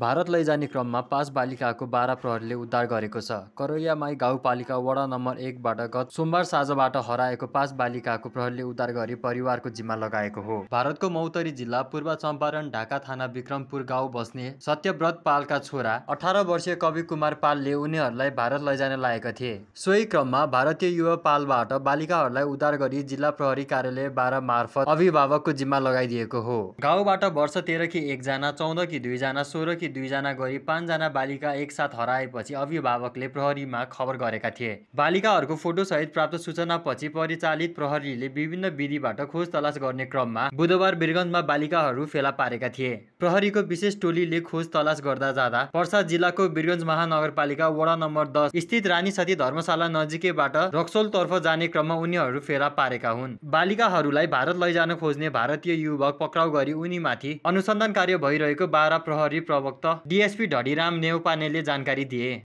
भारत लैजाने क्रममा पाँच बालिकाको बाह्र प्रहरीले उद्धार गरेको छ करैयामाई गाउँपालिका वडा नम्बर एकबाट गत सोमबार साँझबाट हराएको पाँच बालिकाको प्रहरीले उद्धार गरी परिवारको जिम्मा लगाएको हो भारतको मौतरी जिल्ला पूर्व चम्पारण ढाका थाना विक्रमपुर गाउँ बस्ने सत्यव्रत पालका छोरा अठार वर्षीय कवि कुमार पालले उनीहरूलाई भारत लैजान लागेका थिए सोही क्रममा भारतीय युवा पालबाट बालिकाहरूलाई उद्धार गरी जिल्ला प्रहरी कार्यालय बाह्र मार्फत अभिभावकको जिम्मा लगाइदिएको हो गाउँबाट वर्ष तेह्र कि एकजना चौध कि दुईजना सोह्र कि दुईजना गरी पाँचजना बालिका एकसाथ हराएपछि अभिभावकले प्रहरीमा खबर गरेका थिए बालिकाहरूको फोटोसहित प्राप्त सूचना पछि परिचालित प्रहरीले विभिन्न विधिबाट खोज तलास गर्ने क्रममा बुधबार वीरगन्जमा बालिकाहरू फेला पारेका थिए प्रहरीको विशेष टोलीले खोज तलास गर्दा जाँदा पर्सा जिल्लाको वीरगन्ज महानगरपालिका वडा नम्बर दस स्थित रानी सती धर्मशाला नजिकैबाट रक्सोल तर्फ जाने क्रममा उनीहरू फेला पारेका हुन् बालिकाहरूलाई भारत लैजान खोज्ने भारतीय युवक पक्राउ गरी उनीमाथि अनुसन्धान कार्य भइरहेको बाह्र प्रहरी प्रवक्ता उक्त डिएसपी ढडीराम नेउपानेले जानकारी दिए